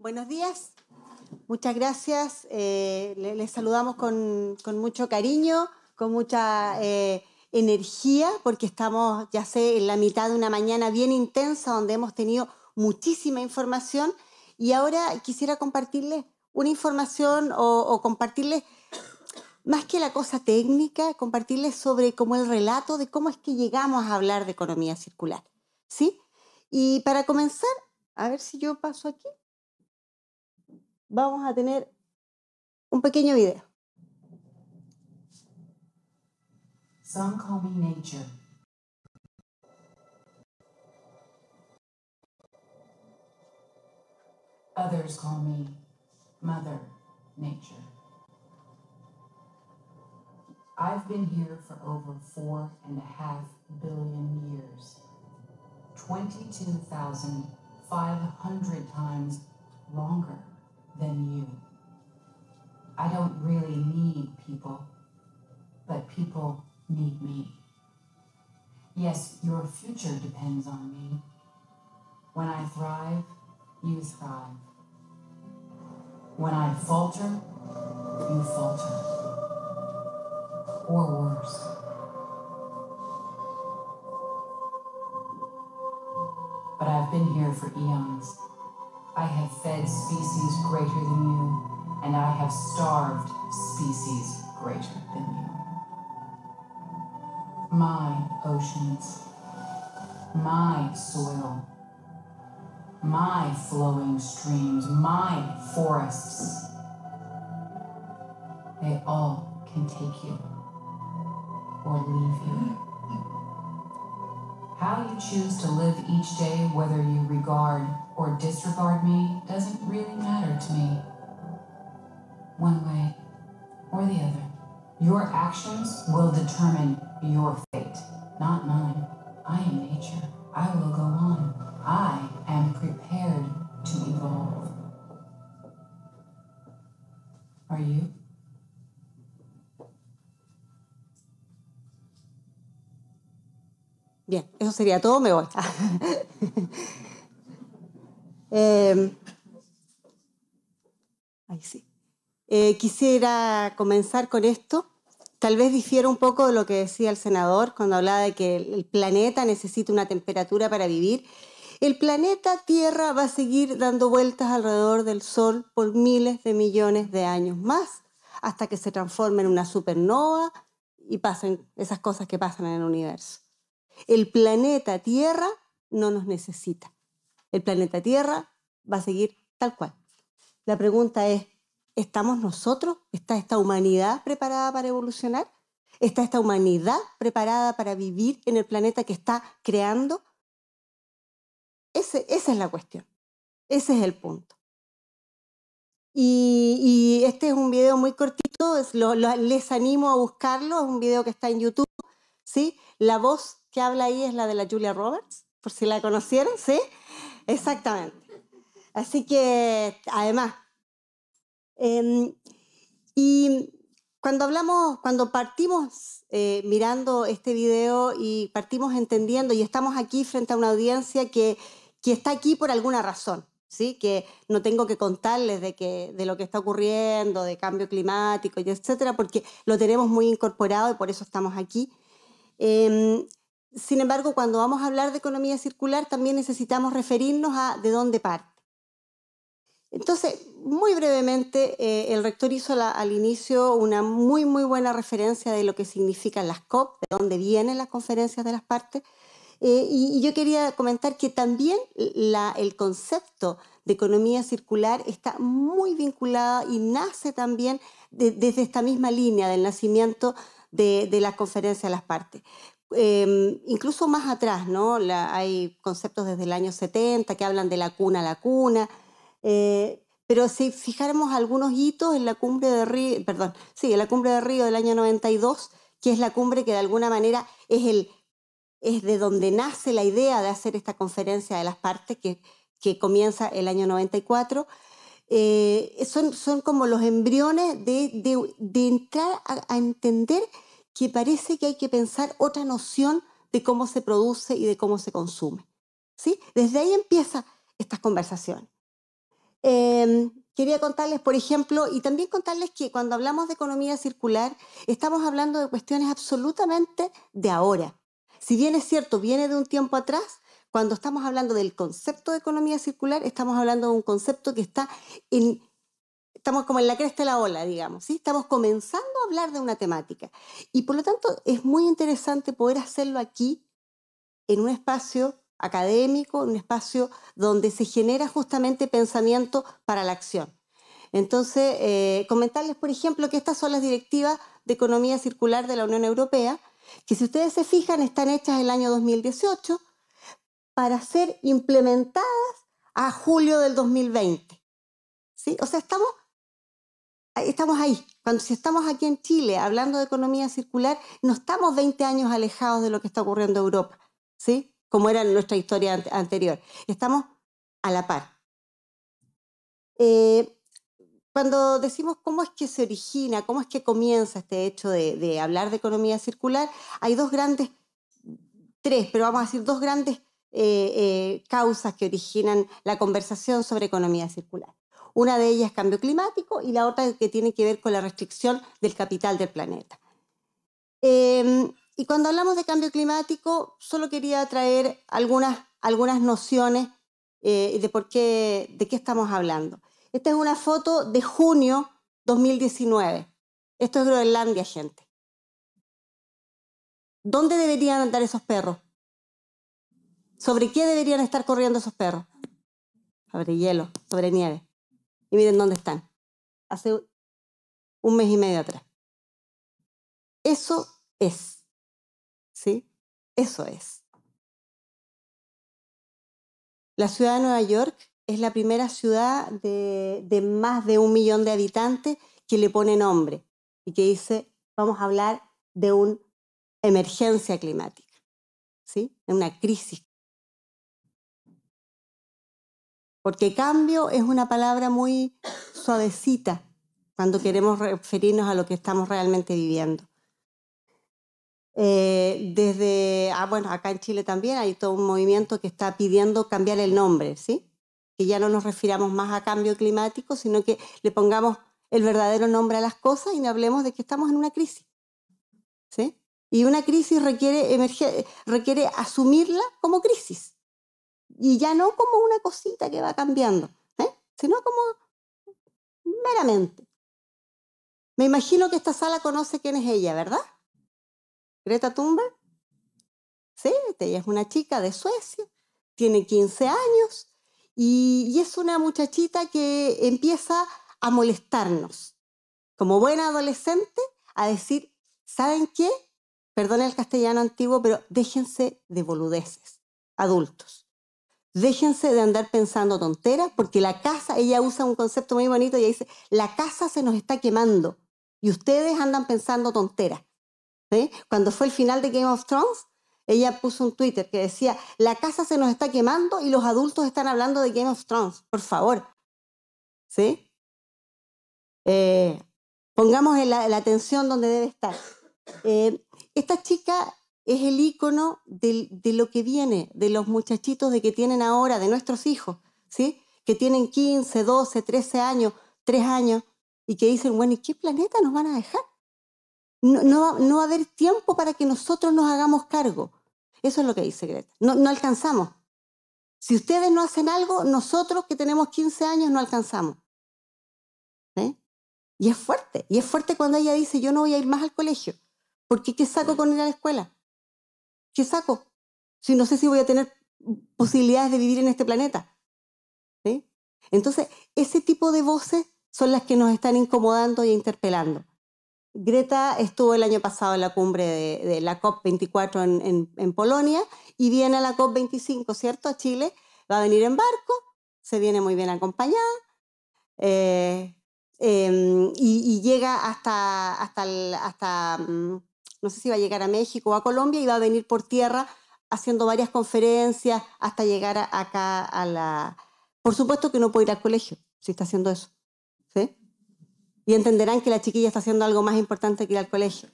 Buenos días, muchas gracias. Eh, les saludamos con, mucho cariño, con mucha eh, energía, porque estamos, ya sé, en la mitad de una mañana bien intensa donde hemos tenido muchísima información y ahora quisiera compartirles una información o, o compartirles más que la cosa técnica, compartirles sobre cómo el relato de cómo es que llegamos a hablar de economía circular, ¿sí? Y para comenzar, a ver si yo paso aquí. vamos a tener un pequeño video. Some call me nature. Others call me Mother Nature. I've been here for over four and a half billion years, 22,500 times longer than you. I don't really need people, but people need me. Yes, your future depends on me. When I thrive, you thrive. When I falter, you falter. Or worse. But I've been here for eons. I have fed species greater than you, and I have starved species greater than you. My oceans, my soil, my flowing streams, my forests, they all can take you or leave you. How you choose to live each day, whether you regard or disregard me doesn't really matter to me. One way or the other. Your actions will determine your fate, not mine. I am nature. I will go on. I am prepared to evolve. Are you? Bien, eso sería todo, me voy. Em, sí. Eh, quisiera comenzar con esto. Tal vez difiera un poco de lo que decía el senador cuando hablaba de que el planeta necesita una temperatura para vivir. El planeta Tierra va a seguir dando vueltas alrededor del Sol por miles de millones de años más, hasta que se transforme en una supernova y pasen esas cosas que pasan en el universo. El planeta Tierra no nos necesita el planeta Tierra va a seguir tal cual. La pregunta es, ¿estamos nosotros? ¿Está esta humanidad preparada para evolucionar? ¿Está esta humanidad preparada para vivir en el planeta que está creando? esa es la cuestión. Ese es el punto. Y, este es un video muy cortito, les animo a buscarlo, es un video que está en YouTube. ¿sí? La voz que habla ahí es la de la Julia Roberts, por si la conocieran, ¿sí? Exactamente. Así que, además. Em, y cuando hablamos, cuando partimos eh, mirando este video y partimos entendiendo y estamos aquí frente a una audiencia que, está aquí por alguna razón, ¿sí? que no tengo que contarles de, que, de lo que está ocurriendo, de cambio climático y etcétera, porque lo tenemos muy incorporado y por eso estamos aquí. Em, sin embargo, cuando vamos a hablar de economía circular, también necesitamos referirnos a de dónde parte. Entonces, muy brevemente, eh, el rector hizo al inicio una muy, muy buena referencia de lo que significan las COP, de dónde vienen las conferencias de las partes. Eh, y, yo quería comentar que también el concepto de economía circular está muy vinculada y nace también desde esta misma línea del nacimiento de, de conferencias de las partes. Em, incluso más atrás, ¿no? hay conceptos desde el año 70 que hablan de la cuna a la cuna, eh, pero si fijáramos algunos hitos en la cumbre de Río, perdón, sí, la cumbre de Río del año 92, que es la cumbre que de alguna manera es, el, es de donde nace la idea de hacer esta conferencia de las partes que, que comienza el año 94, eh, son, son como los embriones de, de, entrar a entender que parece que hay que pensar otra noción de cómo se produce y de cómo se consume. ¿sí? Desde ahí empieza estas conversaciones. Em, quería contarles, por ejemplo, y también contarles que cuando hablamos de economía circular, estamos hablando de cuestiones absolutamente de ahora. Si bien es cierto, viene de un tiempo atrás, cuando estamos hablando del concepto de economía circular, estamos hablando de un concepto que está en estamos como en la cresta de la ola, digamos, ¿sí? Estamos comenzando a hablar de una temática. Y por lo tanto, es muy interesante poder hacerlo aquí, en un espacio académico, en un espacio donde se genera justamente pensamiento para la acción. Entonces, eh, comentarles, por ejemplo, que estas son las directivas de economía circular de la Unión Europea, que si ustedes se fijan, están hechas el año 2018 para ser implementadas a julio del 2020. ¿Sí? O sea, estamos estamos ahí. Cuando si estamos aquí en Chile hablando de economía circular, no estamos 20 años alejados de lo que está ocurriendo en Europa, ¿sí? Como era nuestra historia anterior. Estamos a la par. Eh, cuando decimos cómo es que se origina, cómo es que comienza este hecho de, hablar de economía circular, hay dos grandes, tres, pero vamos a decir dos grandes eh, eh, causas que originan la conversación sobre economía circular. Una de ellas es cambio climático y la otra que tiene que ver con la restricción del capital del planeta. Em, y cuando hablamos de cambio climático, solo quería traer algunas, algunas nociones eh, de, por qué, de qué estamos hablando. Esta es una foto de junio 2019. Esto es Groenlandia, gente. ¿Dónde deberían andar esos perros? ¿Sobre qué deberían estar corriendo esos perros? Sobre hielo, sobre nieve. Y miren dónde están. Hace un mes y medio atrás. Eso es. ¿Sí? Eso es. La ciudad de Nueva York es la primera ciudad de, de más de un millón de habitantes que le pone nombre y que dice, vamos a hablar de una emergencia climática, ¿sí? de una crisis Porque cambio es una palabra muy suavecita cuando queremos referirnos a lo que estamos realmente viviendo. Eh, desde, ah, bueno, acá en Chile también hay todo un movimiento que está pidiendo cambiar el nombre, ¿sí? Que ya no nos refiramos más a cambio climático, sino que le pongamos el verdadero nombre a las cosas y no hablemos de que estamos en una crisis, ¿sí? Y una crisis requiere, requiere asumirla como crisis y ya no como una cosita que va cambiando, ¿eh? sino como meramente. Me imagino que esta sala conoce quién es ella, ¿verdad? Greta Thunberg. Sí, este, ella es una chica de Suecia, tiene 15 años y, y es una muchachita que empieza a molestarnos. Como buena adolescente, a decir, ¿saben qué? Perdone el castellano antiguo, pero déjense de boludeces, adultos. Déjense de andar pensando tonteras, porque la casa, ella usa un concepto muy bonito, y dice, la casa se nos está quemando y ustedes andan pensando tonteras. Cuando fue el final de Game of Thrones, ella puso un Twitter que decía, la casa se nos está quemando y los adultos están hablando de Game of Thrones, por favor. ¿Sí? Eh, pongamos la, atención donde debe estar. Eh, esta chica es el icono de, lo que viene, de los muchachitos de que tienen ahora, de nuestros hijos, ¿sí? Que tienen 15, 12, 13 años, 3 años, y que dicen, bueno, ¿y qué planeta nos van a dejar? No, va a haber tiempo para que nosotros nos hagamos cargo. Eso es lo que dice Greta. No, alcanzamos. Si ustedes no hacen algo, nosotros que tenemos 15 años no alcanzamos. ¿Eh? Y es fuerte. Y es fuerte cuando ella dice, yo no voy a ir más al colegio. porque qué saco con ir a la escuela? ¿qué saco? Si no sé si voy a tener posibilidades de vivir en este planeta. ¿Sí? Entonces, ese tipo de voces son las que nos están incomodando e interpelando. Greta estuvo el año pasado en la cumbre de, la COP24 en, Polonia y viene a la COP25, ¿cierto? A Chile. Va a venir en barco, se viene muy bien acompañada eh, em, y, llega hasta, hasta, hasta mm, no sé si va a llegar a México o a Colombia y va a venir por tierra haciendo varias conferencias hasta llegar acá a la... Por supuesto que no puede ir al colegio si está haciendo eso. ¿sí? Y entenderán que la chiquilla está haciendo algo más importante que ir al colegio.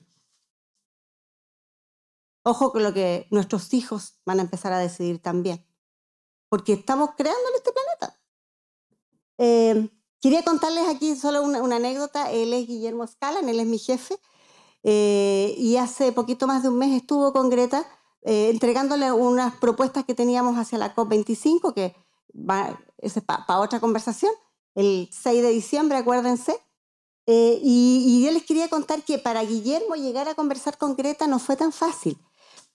Ojo con lo que nuestros hijos van a empezar a decidir también, porque estamos creando en este planeta. Eh, quería contarles aquí solo una, anécdota. Él es Guillermo Scalan, él es mi jefe. Eh, y hace poquito más de un mes estuvo con Greta eh, entregándole unas propuestas que teníamos hacia la COP25, que va, para otra conversación, el 6 de diciembre, acuérdense. Eh, y, yo les quería contar que para Guillermo llegar a conversar con Greta no fue tan fácil,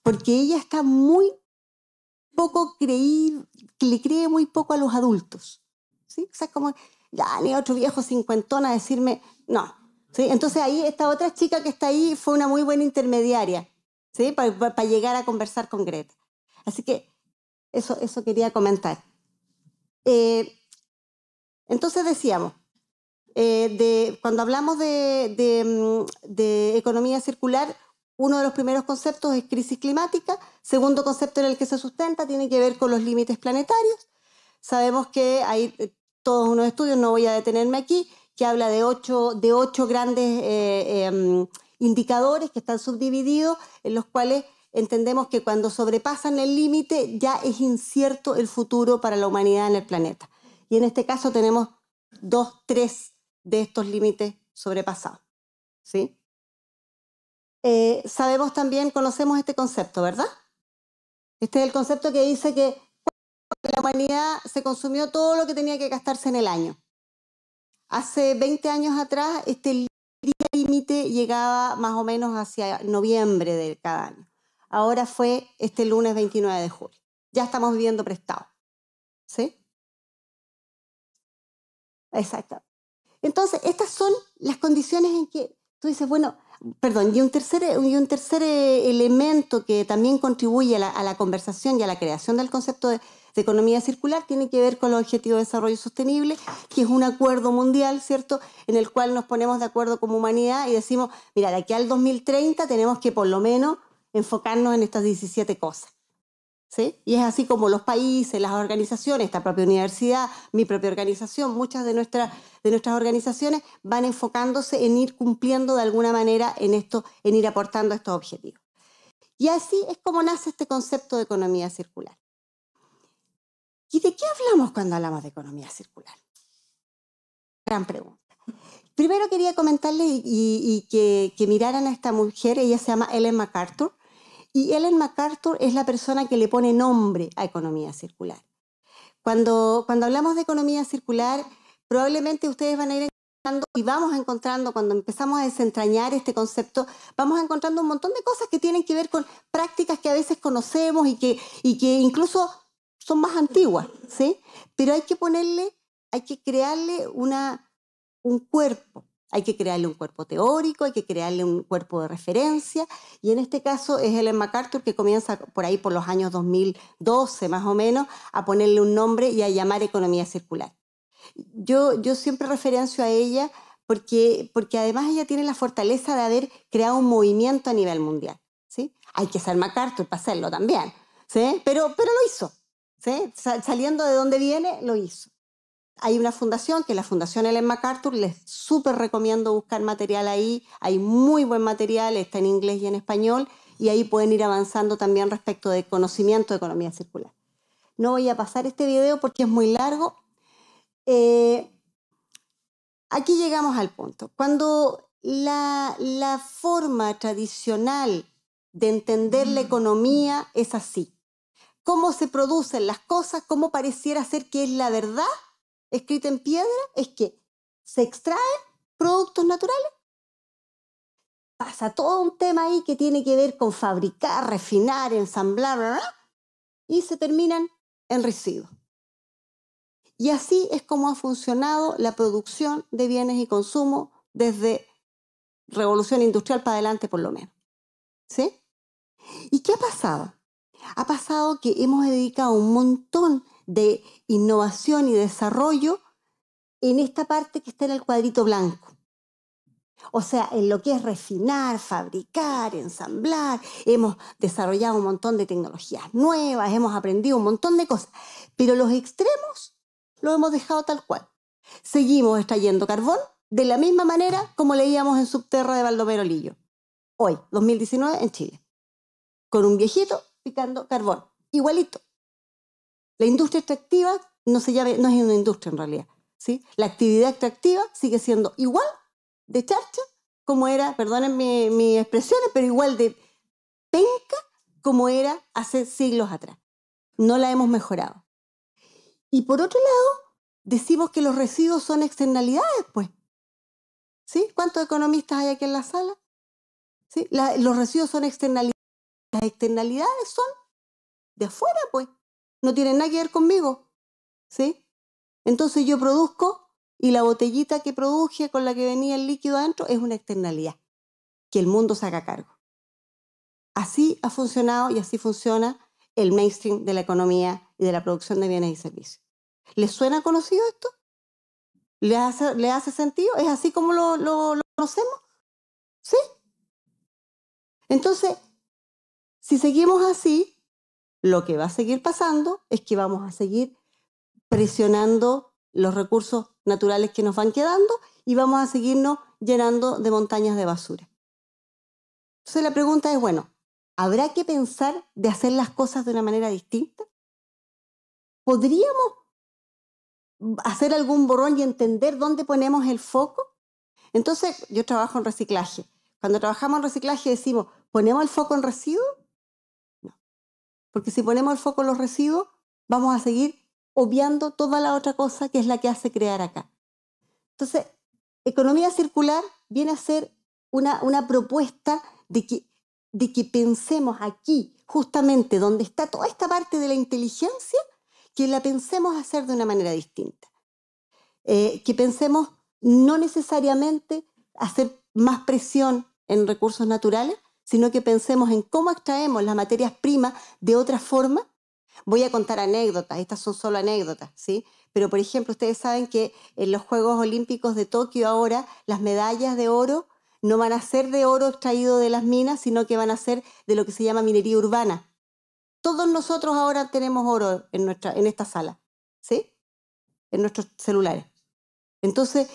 porque ella está muy poco creíble, le cree muy poco a los adultos. ¿sí? O sea, como, ya, ni otro viejo cincuentón a decirme, no, entonces ahí esta otra chica que está ahí fue una muy buena intermediaria para llegar a conversar con Greta. Así que eso, quería comentar. Eh, entonces decíamos, eh, cuando hablamos mm, de, economía circular, uno de los primeros conceptos es crisis climática, segundo concepto en el que se sustenta tiene que ver con los límites planetarios. Sabemos que hay eh, todos unos estudios, no voy a detenerme aquí, habla de ocho, de ocho grandes eh, em, indicadores que están subdivididos, en los cuales entendemos que cuando sobrepasan el límite ya es incierto el futuro para la humanidad en el planeta. Y en este caso tenemos dos, tres de estos límites sobrepasados. Eh, sabemos también, conocemos este concepto, ¿verdad? Este es el concepto que dice que la humanidad se consumió todo lo que tenía que gastarse en el año. Hace 20 años atrás, este límite llegaba más o menos hacia noviembre de cada año. Ahora fue este lunes 29 de julio. Ya estamos viviendo prestado. ¿Sí? Exacto. Entonces, estas son las condiciones en que tú dices, bueno, perdón, y un tercer, un tercer eh, elemento que también contribuye a la, conversación y a la creación del concepto de, de economía circular tiene que ver con los objetivos de desarrollo sostenible, que es un acuerdo mundial, ¿cierto?, en el cual nos ponemos de acuerdo como humanidad y decimos, mira, de aquí al 2030 tenemos que por lo menos enfocarnos en estas 17 cosas. ¿Sí? Y es así como los países, las organizaciones, esta propia universidad, mi propia organización, muchas de, de nuestras organizaciones van enfocándose en ir cumpliendo de alguna manera en esto, en ir aportando estos objetivos. Y así es como nace este concepto de economía circular. ¿Y de qué hablamos cuando hablamos de economía circular? Gran pregunta. Primero quería comentarles y, que, miraran a esta mujer, ella se llama Ellen MacArthur, y Ellen MacArthur es la persona que le pone nombre a economía circular. Cuando, cuando hablamos de economía circular, probablemente ustedes van a ir encontrando y vamos encontrando, cuando empezamos a desentrañar este concepto, vamos encontrando un montón de cosas que tienen que ver con prácticas que a veces conocemos y que, y que incluso son más antiguas, ¿sí? Pero hay que ponerle, hay que crearle una, un cuerpo. Hay que crearle un cuerpo teórico, hay que crearle un cuerpo de referencia, y en este caso es Ellen MacArthur que comienza por ahí, por los años 2012 más o menos, a ponerle un nombre y a llamar economía circular. Yo, yo siempre referencio a ella porque, porque además ella tiene la fortaleza de haber creado un movimiento a nivel mundial. ¿sí? Hay que ser MacArthur para hacerlo también, ¿sí? pero, pero lo hizo, saliendo de donde viene, lo hizo. Hay una fundación, que es la Fundación Ellen MacArthur, les súper recomiendo buscar material ahí, hay muy buen material, está en inglés y en español, y ahí pueden ir avanzando también respecto de conocimiento de economía circular. No voy a pasar este video porque es muy largo. Eh, aquí llegamos al punto. Cuando la forma tradicional de entender la mm. economía es así, cómo se producen las cosas, cómo pareciera ser que es la verdad escrita en piedra, es que se extraen productos naturales. Pasa todo un tema ahí que tiene que ver con fabricar, refinar, ensamblar, y se terminan en residuos. Y así es como ha funcionado la producción de bienes y consumo desde revolución industrial para adelante por lo menos. ¿Sí? ¿Y qué ha pasado? ha pasado que hemos dedicado un montón de innovación y desarrollo en esta parte que está en el cuadrito blanco. O sea, en lo que es refinar, fabricar, ensamblar, hemos desarrollado un montón de tecnologías nuevas, hemos aprendido un montón de cosas, pero los extremos lo hemos dejado tal cual. Seguimos extrayendo carbón de la misma manera como leíamos en Subterra de Valdomero Lillo, hoy, 2019, en Chile, con un viejito picando carbón. Igualito. La industria extractiva no, se no es una industria en realidad. ¿sí? La actividad extractiva sigue siendo igual de charcha como era, perdonen mis mi expresiones, pero igual de penca como era hace siglos atrás. No la hemos mejorado. Y por otro lado, decimos que los residuos son externalidades, pues. ¿Sí? ¿Cuántos economistas hay aquí en la sala? ¿Sí? los residuos son externalidades. Las externalidades son de afuera, pues. No tienen nada que ver conmigo. ¿Sí? Entonces yo produzco y la botellita que produje con la que venía el líquido adentro es una externalidad que el mundo saca haga cargo. Así ha funcionado y así funciona el mainstream de la economía y de la producción de bienes y servicios. ¿Les suena conocido esto? ¿Le hace, sentido? ¿Es así como lo conocemos? ¿Sí? Entonces, si seguimos así, lo que va a seguir pasando es que vamos a seguir presionando los recursos naturales que nos van quedando y vamos a seguirnos llenando de montañas de basura. Entonces la pregunta es, bueno, ¿habrá que pensar de hacer las cosas de una manera distinta? ¿Podríamos hacer algún borrón y entender dónde ponemos el foco? Entonces, yo trabajo en reciclaje. Cuando trabajamos en reciclaje decimos, ¿ponemos el foco en residuos? Porque si ponemos el foco en los residuos, vamos a seguir obviando toda la otra cosa que es la que hace crear acá. Entonces, economía circular viene a ser una, una propuesta de que, de que pensemos aquí, justamente donde está toda esta parte de la inteligencia, que la pensemos hacer de una manera distinta. Eh, que pensemos no necesariamente hacer más presión en recursos naturales, sino que pensemos en cómo extraemos las materias primas de otra forma. Voy a contar anécdotas, estas son solo anécdotas, ¿sí? Pero, por ejemplo, ustedes saben que en los Juegos Olímpicos de Tokio ahora las medallas de oro no van a ser de oro extraído de las minas, sino que van a ser de lo que se llama minería urbana. Todos nosotros ahora tenemos oro en, nuestra, en esta sala, ¿sí? En nuestros celulares. Entonces,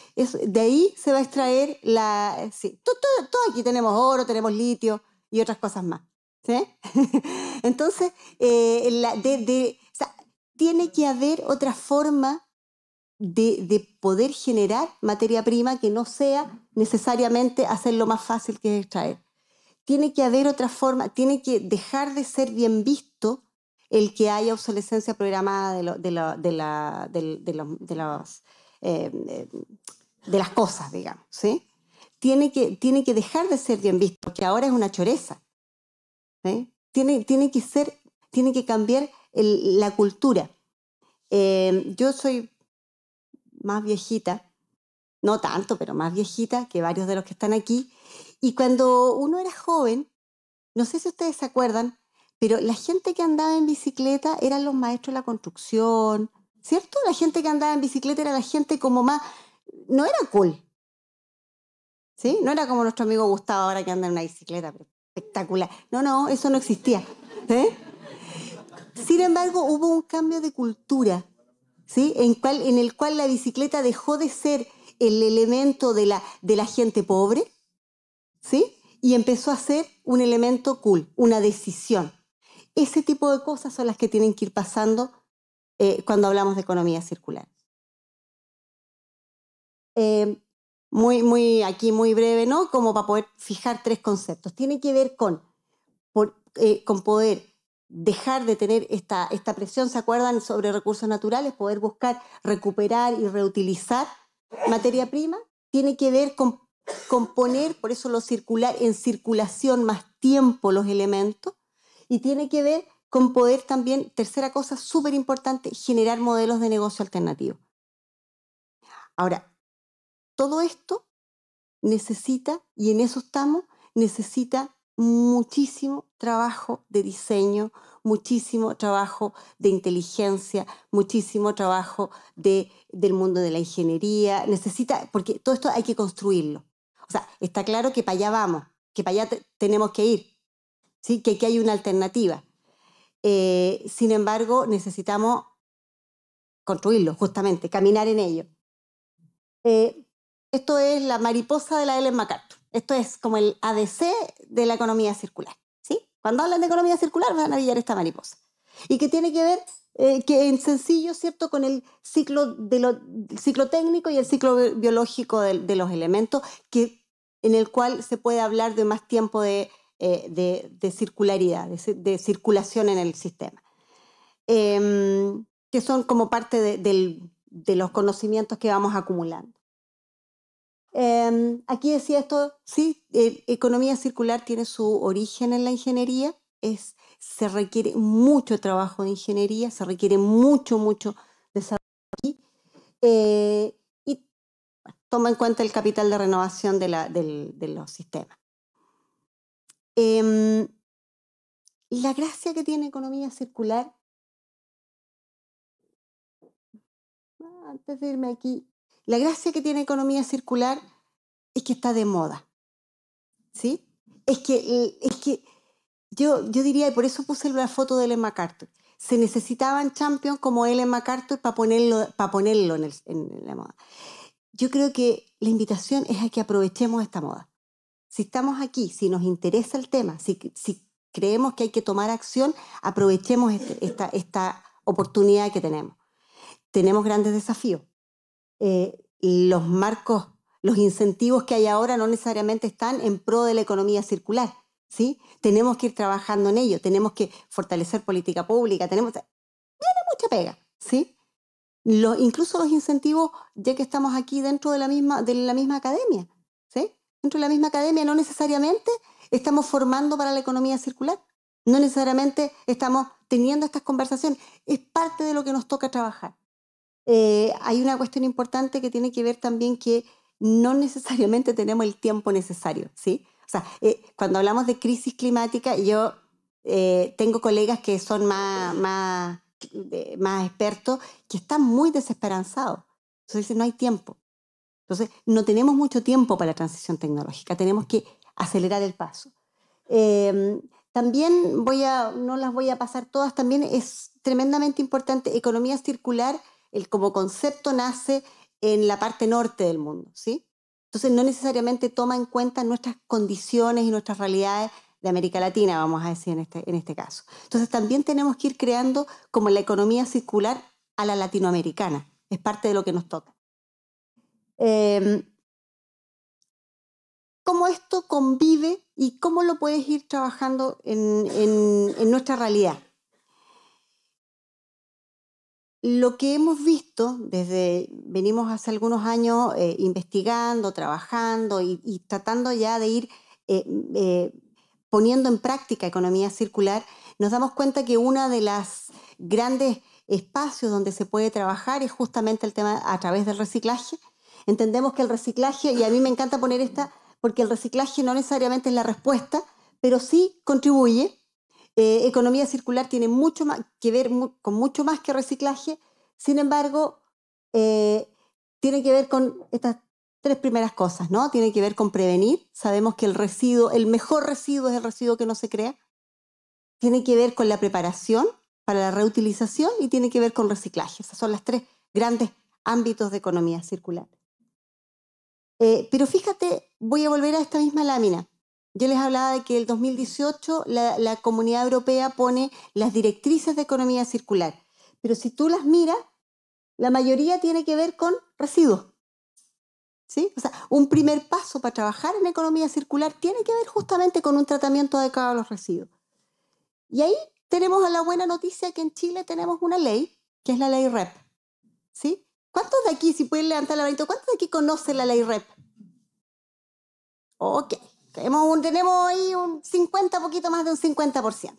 de ahí se va a extraer la... todo, aquí tenemos oro, tenemos litio y otras cosas más. Entonces, eh, tiene que haber otra forma de, poder generar materia prima que no sea necesariamente hacer lo más fácil que extraer. Tiene que haber otra forma, tiene que dejar de ser bien visto el que haya obsolescencia programada de, la, de, los eh, eh, de las cosas, digamos, ¿sí? Tiene que, tiene que dejar de ser bien visto, que ahora es una choreza. ¿sí? Tiene, que ser, tiene que cambiar la cultura. Eh, yo soy más viejita, no tanto, pero más viejita que varios de los que están aquí. Y cuando uno era joven, no sé si ustedes se acuerdan, pero la gente que andaba en bicicleta eran los maestros de la construcción, ¿cierto? La gente que andaba en bicicleta era la gente como más, no era cool. No era como nuestro amigo Gustavo ahora que anda en una bicicleta espectacular. No, no, eso no existía. ¿eh? Sin embargo, hubo un cambio de cultura, ¿sí? En, el cual la bicicleta dejó de ser el elemento de la, de la gente pobre, ¿sí? Y empezó a ser un elemento cool, una decisión. Ese tipo de cosas son las que tienen que ir pasando eh, cuando hablamos de economía circular. Eh, muy, muy, aquí muy breve, ¿no? Como para poder fijar tres conceptos. Tiene que ver con, eh, con poder dejar de tener esta, esta presión, ¿se acuerdan? Sobre recursos naturales, poder buscar recuperar y reutilizar materia prima. Tiene que ver con, con poner, por eso lo circular, en circulación más tiempo los elementos. Y tiene que ver con poder también, tercera cosa súper importante, generar modelos de negocio alternativos. Ahora, todo esto necesita, y en eso estamos, necesita muchísimo trabajo de diseño, muchísimo trabajo de inteligencia, muchísimo trabajo del mundo de la ingeniería. Necesita, porque todo esto hay que construirlo. O sea, está claro que para allá vamos, que para allá tenemos que ir, ¿sí? que aquí hay una alternativa. Eh, sin embargo, necesitamos construirlo, justamente, caminar en ello. Eh, esto es la mariposa de la Ellen MacArthur. Esto es como el ADC de la economía circular. ¿sí? Cuando hablan de economía circular van a pillar esta mariposa. Y que tiene que ver, eh, que en sencillo, ¿cierto?, con el ciclo, de ciclo técnico y el ciclo biológico de, de los elementos, que, en el cual se puede hablar de más tiempo de eh, de, circularidad, de, circulación en el sistema, em, que son como parte de, los conocimientos que vamos acumulando. Em, aquí decía esto, sí, economía circular tiene su origen en la ingeniería, es, se requiere mucho trabajo de ingeniería, se requiere mucho, mucho desarrollo aquí. Eh, y toma en cuenta el capital de renovación de los sistemas. Em, la gracia que tiene economía circular, ah, antes de irme aquí, la gracia que tiene economía circular es que está de moda. ¿Sí? Es que, es que yo, yo diría, y por eso puse la foto de Ellen MacArthur, se necesitaban champions como Ellen MacArthur para ponerlo, para ponerlo en la moda. Yo creo que la invitación es a que aprovechemos esta moda. Si estamos aquí, si nos interesa el tema, si, creemos que hay que tomar acción, aprovechemos este, esta, oportunidad que tenemos. Tenemos grandes desafíos. Eh, los marcos, los incentivos que hay ahora no necesariamente están en pro de la economía circular. ¿sí? Tenemos que ir trabajando en ello, tenemos que fortalecer política pública, tenemos... Tiene mucha pega, ¿sí? incluso los incentivos, ya que estamos aquí dentro de la misma, de la misma academia dentro de la misma academia, no necesariamente estamos formando para la economía circular, no necesariamente estamos teniendo estas conversaciones, es parte de lo que nos toca trabajar. Eh, hay una cuestión importante que tiene que ver también que no necesariamente tenemos el tiempo necesario, ¿sí? O sea, eh, cuando hablamos de crisis climática, yo eh, tengo colegas que son más, más, expertos que están muy desesperanzados. Entonces dicen, no hay tiempo. Entonces, no tenemos mucho tiempo para la transición tecnológica, tenemos que acelerar el paso. Em, también no las voy a pasar todas, también es tremendamente importante, economía circular, el, como concepto nace en la parte norte del mundo, ¿sí? Entonces no necesariamente toma en cuenta nuestras condiciones y nuestras realidades de América Latina, vamos a decir en este, en este caso. Entonces también tenemos que ir creando como la economía circular a la latinoamericana, es parte de lo que nos toca. Em, ¿Cómo esto convive y cómo lo puedes ir trabajando en, nuestra realidad? Lo que hemos visto desde, venimos hace algunos años eh, investigando, trabajando y, tratando ya de ir eh, eh, poniendo en práctica economía circular, nos damos cuenta que una de los grandes espacios donde se puede trabajar es justamente el tema a través del reciclaje Entendemos que el reciclaje, y a mí me encanta poner esta, porque el reciclaje no necesariamente es la respuesta, pero sí contribuye. Eh, economía circular tiene mucho más que ver con mucho más que reciclaje, sin embargo, eh, tiene que ver con estas tres primeras cosas, ¿no? Tiene que ver con prevenir, sabemos que el residuo, el mejor residuo es el residuo que no se crea, tiene que ver con la preparación para la reutilización y tiene que ver con reciclaje. Esas son los tres grandes ámbitos de economía circular. Eh, pero fíjate, voy a volver a esta misma lámina. Yo les hablaba de que el 2018 la, Comunidad Europea pone las directrices de economía circular, pero si tú las miras, la mayoría tiene que ver con residuos. ¿Sí? O sea, un primer paso para trabajar en economía circular tiene que ver justamente con un tratamiento adecuado a los residuos. Y ahí tenemos la buena noticia que en Chile tenemos una ley, que es la ley REP, ¿sí? ¿Cuántos de aquí, si pueden levantar la manito, cuántos de aquí conocen la ley REP? Ok, tenemos, tenemos ahí un 50, poquito más de un 50%.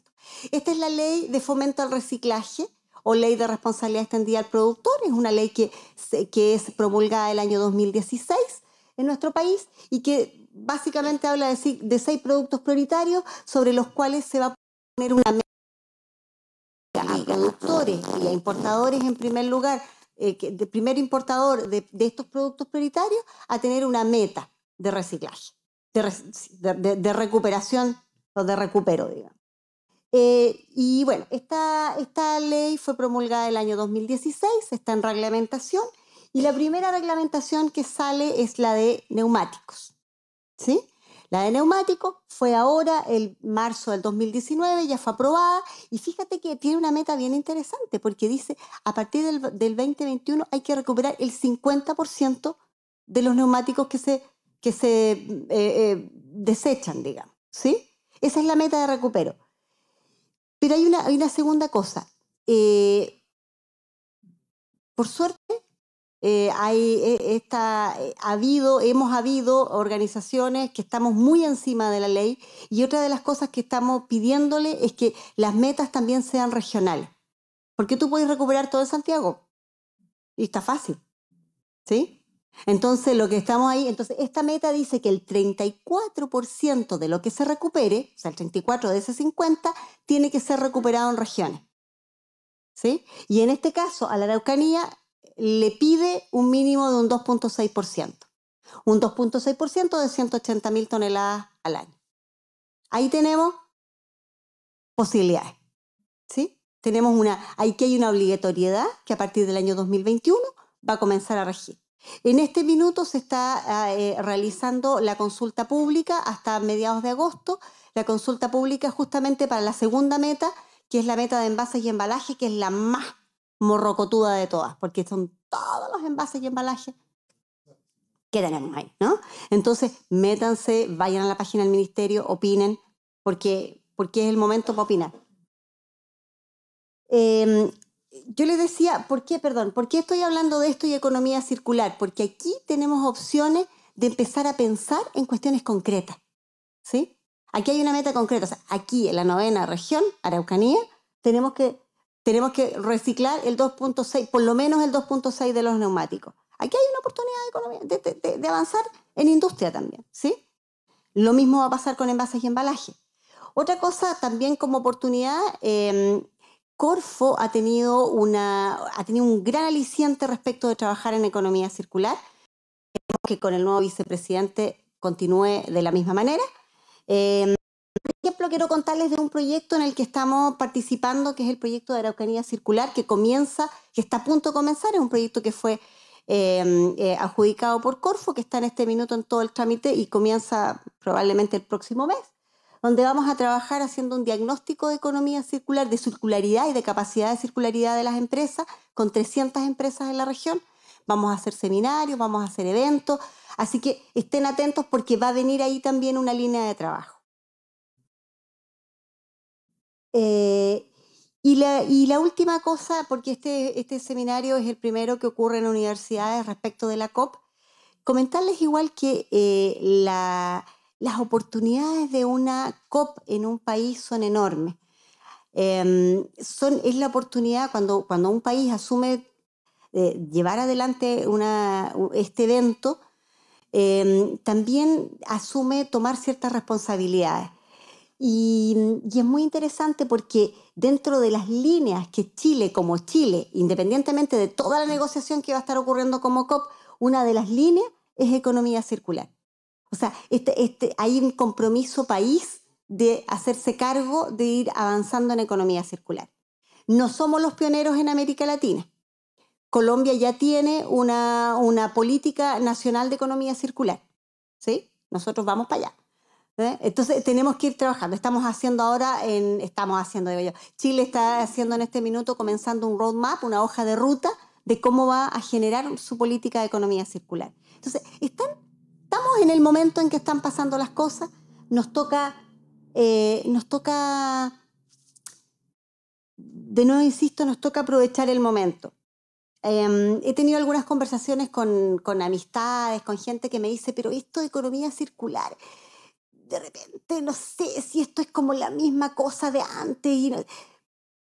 Esta es la ley de fomento al reciclaje o ley de responsabilidad extendida al productor. Es una ley que, que es promulgada el año 2016 en nuestro país y que básicamente habla de, seis productos prioritarios sobre los cuales se va a poner una medida a productores y a importadores en primer lugar eh, de primer importador de, estos productos prioritarios a tener una meta de reciclaje, de, recuperación o de recupero, digamos. Eh, y bueno, esta, esta ley fue promulgada el año 2016, está en reglamentación, y la primera reglamentación que sale es la de neumáticos. ¿Sí? La de neumáticos fue ahora, el marzo del 2019, ya fue aprobada y fíjate que tiene una meta bien interesante porque dice, a partir del, 2021 hay que recuperar el 50% de los neumáticos que se, que se eh, eh, desechan, digamos. ¿sí? Esa es la meta de recupero. Pero hay una, segunda cosa. Eh, por suerte, eh, hay, eh, esta, ha eh, habido, hemos habido organizaciones que estamos muy encima de la ley y otra de las cosas que estamos pidiéndole es que las metas también sean regionales. Porque tú puedes recuperar todo Santiago y está fácil. ¿Sí? Entonces, lo que estamos ahí, entonces, esta meta dice que el 34% de lo que se recupere, o sea, el 34 de ese 50, tiene que ser recuperado en regiones. ¿Sí? Y en este caso, a la Araucanía le pide un mínimo de un 2.6%, un 2.6% de 180.000 toneladas al año. Ahí tenemos posibilidades, ¿sí? Tenemos una, aquí hay una obligatoriedad que a partir del año 2021 va a comenzar a regir. En este minuto se está ah, eh, realizando la consulta pública hasta mediados de agosto. La consulta pública justamente para la segunda meta, que es la meta de envases y embalaje, que es la más morrocotuda de todas, porque son todos los envases y embalajes que tenemos ahí, ¿no? Entonces, métanse, vayan a la página del ministerio, opinen, porque, porque es el momento para opinar. Em, yo les decía, ¿por qué, perdón, por qué estoy hablando de esto y economía circular? Porque aquí tenemos opciones de empezar a pensar en cuestiones concretas, ¿sí? Aquí hay una meta concreta, o sea, aquí en la novena región, Araucanía, tenemos que tenemos que reciclar el 2.6, por lo menos el 2.6 de los neumáticos. Aquí hay una oportunidad de, economía, de, avanzar en industria también, ¿sí? Lo mismo va a pasar con envases y embalaje. Otra cosa también como oportunidad, em, Corfo ha tenido, una, ha tenido un gran aliciente respecto de trabajar en economía circular. Queremos que con el nuevo vicepresidente continúe de la misma manera. Em, por ejemplo, quiero contarles de un proyecto en el que estamos participando, que es el proyecto de Araucanía Circular, que comienza, que está a punto de comenzar, es un proyecto que fue em, eh, adjudicado por Corfo, que está en este minuto en todo el trámite y comienza probablemente el próximo mes, donde vamos a trabajar haciendo un diagnóstico de economía circular, de circularidad y de capacidad de circularidad de las empresas, con 300 empresas en la región. Vamos a hacer seminarios, vamos a hacer eventos, así que estén atentos porque va a venir ahí también una línea de trabajo. Eh, y, la, última cosa, porque este, este, seminario es el primero que ocurre en universidades respecto de la COP, comentarles igual que eh, las oportunidades de una COP en un país son enormes. Em, es la oportunidad cuando, un país asume eh, llevar adelante este evento, em, también asume tomar ciertas responsabilidades. Mm, y, es muy interesante porque dentro de las líneas que Chile, como Chile, independientemente de toda la negociación que va a estar ocurriendo como COP, una de las líneas es economía circular. O sea, este, este, hay un compromiso país de hacerse cargo de ir avanzando en economía circular. No somos los pioneros en América Latina. Colombia ya tiene una, una política nacional de economía circular. ¿sí? Nosotros vamos para allá. ¿eh? Entonces tenemos que ir trabajando. Estamos haciendo ahora, estamos haciendo, digo yo, Chile está haciendo en este minuto, comenzando un roadmap, una hoja de ruta de cómo va a generar su política de economía circular. Entonces, estamos en el momento en que están pasando las cosas, nos toca, eh, nos toca, de nuevo insisto, nos toca aprovechar el momento. Em, he tenido algunas conversaciones con, con amistades, con gente que me dice, pero esto de economía circular, de repente no sé si esto es como la misma cosa de antes.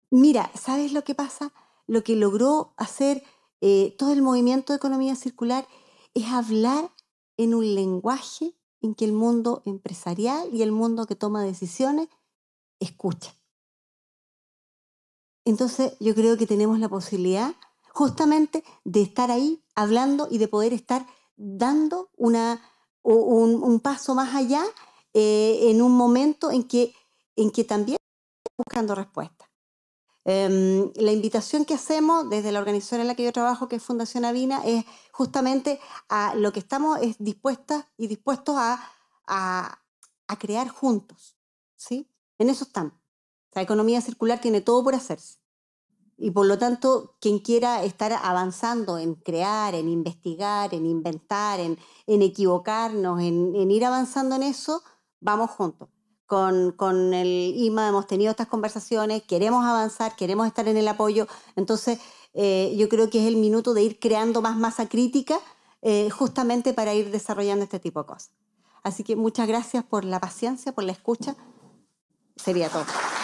Mira, ¿sabes lo que pasa? Lo que logró hacer eh, todo el movimiento de economía circular es hablar en un lenguaje en que el mundo empresarial y el mundo que toma decisiones escucha. Entonces yo creo que tenemos la posibilidad justamente de estar ahí hablando y de poder estar dando un paso más allá eh, en un momento en que, en que también buscando respuestas. Em, la invitación que hacemos desde la organización en la que yo trabajo, que es Fundación Avina, es justamente a lo que estamos dispuestas y dispuestos a, a, crear juntos. ¿sí? En eso estamos. La economía circular tiene todo por hacerse. Y por lo tanto, quien quiera estar avanzando en crear, en investigar, en inventar, en, en equivocarnos, en ir avanzando en eso, vamos juntos. Con, con, el IMA hemos tenido estas conversaciones, queremos avanzar, queremos estar en el apoyo. Entonces, eh, yo creo que es el minuto de ir creando más masa crítica eh, justamente para ir desarrollando este tipo de cosas. Así que muchas gracias por la paciencia, por la escucha. Sería todo.